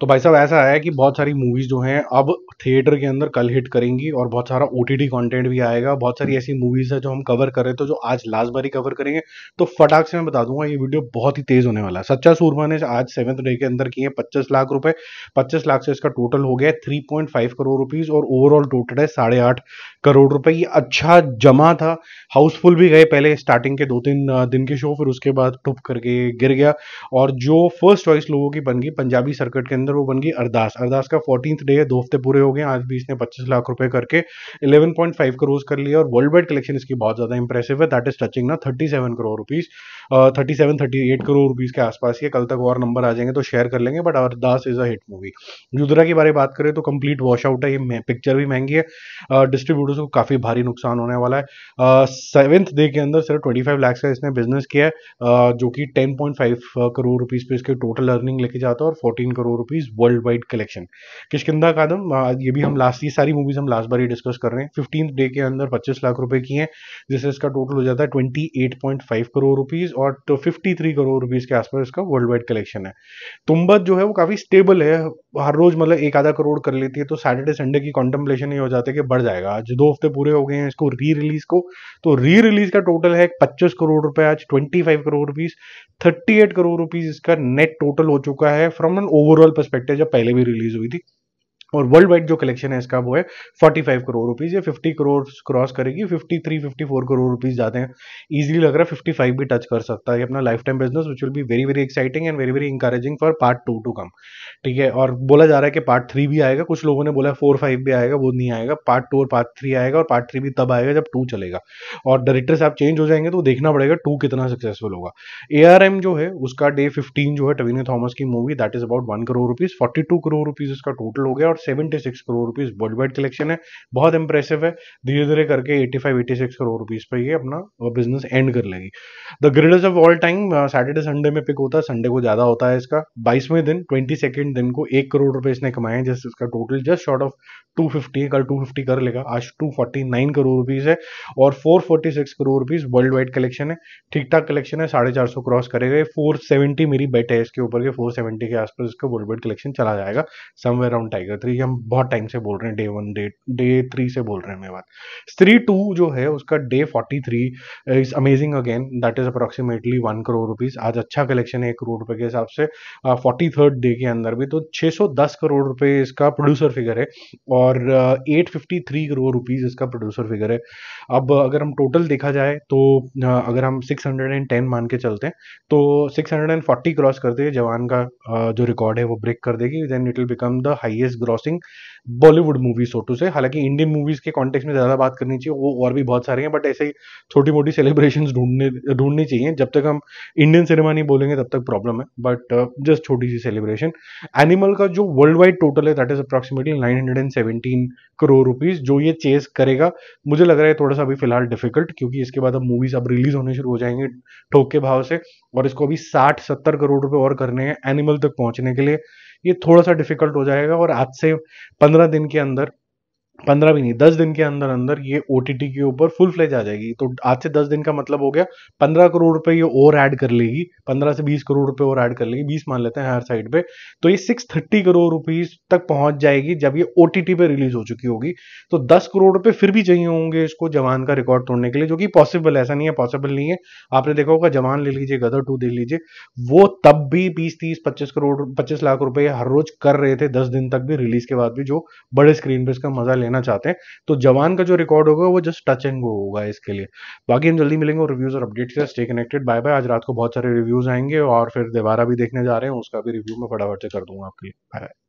तो भाई साहब ऐसा है कि बहुत सारी मूवीज़ जो हैं अब थिएटर के अंदर कल हिट करेंगी और बहुत सारा ओ टी कंटेंट भी आएगा बहुत सारी ऐसी मूवीज़ है जो हम कवर कर रहे थे तो जो आज लास्ट बारी कवर करेंगे तो फटाक से मैं बता दूंगा ये वीडियो बहुत ही तेज़ होने वाला है सच्चा सूरमा ने आज सेवंथ डे के अंदर किए पच्चीस लाख रुपये पच्चीस लाख से इसका टोटल हो गया थ्री करोड़ रुपीज़ और ओवरऑल टोटल है साढ़े करोड़ रुपये ये अच्छा जमा था हाउसफुल भी गए पहले स्टार्टिंग के दो तीन दिन के शो फिर उसके बाद टुप करके गिर गया और जो फर्स्ट चॉइस लोगों की बन गई पंजाबी सर्किट के अंदर अंदर वो बन गई अरदास अरदास का फोर्टीन डे है दो हफ्ते पूरे हो गए आज भी इसने पच्चीस लाख रुपए करके फाइव करोड़ कर लिया और वर्ल्ड वाइड कलेक्शन इसकी बहुत ज़्यादा इंप्रेसिव है दैट इज टचिंग ना 37 crore rupees thirty seven thirty eight crore rupees के आसपास ये कल तक और नंबर आ जाएंगे तो शेयर कर लेंगे but this is a hit movie Yudhra के बारे में बात करें तो कंप्लीट वॉश आउट है ये पिक्चर भी महंगी है डिस्ट्रीब्यूटर्स को काफ़ी भारी नुकसान होने वाला है सेवन्थ डे के अंदर सिर्फ ट्वेंटी फाइव लैक्स का इसने बिजनेस किया है जो कि ten point five crore rupees पे इसके टोटल अर्निंग लेके जाता है और fourteen crore rupees worldwide collection Kishkindha Kaandam ये भी हम लास्ट ये सारी मूवीज़ हम लास्ट बार ही डिस्कस कर रहे हैं फिफ्टीन डे के अंदर पच्चीस लाख रुपए की है जिससे इसका टोटल हो जाता है twenty eight point five crore rupees और तो 53 करोड़ रुपीज के आसपास इसका वर्ल्ड वाइड कलेक्शन है तुम्बत जो है वो काफ़ी स्टेबल है हर रोज मतलब एक आधा करोड़ कर लेती है तो सैटरडे संडे की कॉन्टम्पलेशन ये हो जाता है कि बढ़ जाएगा आज दो हफ्ते पूरे हो गए हैं इसको री रिलीज को तो री रिलीज का टोटल है पच्चीस करोड़ रुपए आज twenty five crore rupees thirty eight crore rupees इसका नेट टोटल हो चुका है फ्रॉम एन ओवरऑल परस्पेक्टिव जब पहले भी रिलीज हुई थी और वर्ल्ड वाइड जो कलेक्शन है इसका वो है 45 करोड़ रुपीज़ ये 50 करोड़ क्रॉस करेगी 53 54 करोड़ रुपीज़ जाते हैं ईजिली लग रहा है 55 भी टच कर सकता है अपना lifetime business which will be very very exciting and very very encouraging for part two to come ठीक है और बोला जा रहा है कि पार्ट थ्री भी आएगा कुछ लोगों ने बोला फोर फाइव भी आएगा वो नहीं आएगा पार्ट टू और पार्ट थ्री आएगा और पार्ट थ्री भी तब आएगा जब टू चलेगा और डायरेक्टर साहब चेंज हो जाएंगे तो देखना पड़ेगा टू कितना सक्सेसफुल होगा ए जो है उसका डे फिफ्टीन जो है टवीना थॉमस की movie that is about one crore rupees forty crore rupees उसका टोटल हो गया और seventy six crore rupees worldwide collection है बहुत इंप्रेसिव है धीरे धीरे करके eighty five eighty six crore rupees पर ये अपना बिजनेस एंड कर लेगी the greatest of all time Saturday Sunday में पिक होता है संडे को ज्यादा होता है इसका बाईसवें दिन ट्वेंटी सेकेंड दिन को एक करोड़ रुपए इसने कमाए जस्ट इसका total just short of two fifty कल टू फिफ्टी कर लेगा आज two forty nine crore rupees है और four forty six crore rupees worldwide collection है ठीक ठाक कलेक्शन है साढ़े चार सौ क्रॉस करेगा फोर सेवेंटी मेरी बेट है इसके ऊपर के फोर सेवेंटी के आसपास इसका वर्ल्ड वाइड कलेक्शन चला जाएगा somewhere around Tiger three three हम बहुत टाइम से बोल रहे हैं day one day day three से बोल रहे हैं मेरे बात स्त्री टू जो है उसका day forty three is amazing again that is approximately one crore rupees आज अच्छा कलेक्शन है एक करोड़ रुपए के हिसाब से फोर्टी थर्ड डे के अंदर भी तो छह सौ दस करोड़ रुपए इसका प्रोड्यूसर फिगर है और eight fifty three crore rupees इसका प्रोड्यूसर फिगर है अब अगर हम टोटल देखा जाए तो अगर हम सिक्स हंड्रेड एंड टेन मान के चलते हैं तो six hundred and forty cross करते जवान का जो रिकॉर्ड है वो ब्रेक कर देगी then it will become the highest gross crossing Bollywood movies so to say हालांकि इंडियन मूवीज के कॉन्टेक्स्ट में ज्यादा बात करनी चाहिए वो और भी बहुत सारे हैं बट ऐसे ही छोटी मोटी सेलिब्रेशन ढूंढने ढूंढनी चाहिए जब तक हम इंडियन सिनेमा नहीं बोलेंगे तब तक प्रॉब्लम है बट जस्ट uh, छोटी सी सेलिब्रेशन एनिमल का जो वर्ल्ड वाइड टोटल है that is approximately nine hundred and seventeen crore rupees जो ये चेस करेगा मुझे लग रहा है थोड़ा सा अभी फिलहाल डिफिकल्ट क्योंकि इसके बाद अब मूवीज अब रिलीज होने शुरू हो जाएंगे ठोक के भाव से और इसको अभी साठ सत्तर करोड़ रुपए और करने हैं एनिमल तक पहुंचने के लिए ये थोड़ा सा डिफिकल्ट हो जाएगा और आज से पंद्रह दिन के अंदर पंद्रह भी नहीं दस दिन के अंदर अंदर ये ओ के ऊपर फुल फ्लेज आ जाएगी तो आज से दस दिन का मतलब हो गया पंद्रह करोड़ रुपए ये और ऐड कर लेगी पंद्रह से बीस करोड़ रुपए और ऐड कर लेगी बीस मान लेते हैं हर साइड पे तो ये सिक्स थर्टी करोड़ रुपीज तक पहुंच जाएगी जब ये ओ पे रिलीज हो चुकी होगी तो दस करोड़ रुपए फिर भी चाहिए होंगे इसको जवान का रिकॉर्ड तोड़ने के लिए जो कि पॉसिबल ऐसा नहीं है पॉसिबल नहीं है आपने देखा होगा जवान ले लीजिए गदर टू दे लीजिए वो तब भी बीस तीस पच्चीस करोड़ पच्चीस लाख रुपए हर रोज कर रहे थे दस दिन तक भी रिलीज के बाद भी जो बड़े स्क्रीन पर इसका मजा ले लेना चाहते हैं तो जवान का जो रिकॉर्ड होगा वो जस्ट टच एंड गो होगा इसके लिए बाकी हम जल्दी मिलेंगे और रिव्यूज और अपडेट के स्टे कनेक्टेड बाय बाय आज रात को बहुत सारे रिव्यूज आएंगे और फिर दोबारा भी देखने जा रहे हैं उसका भी रिव्यू मैं फटाफट से कर दूंगा आपके लिए बाय बाय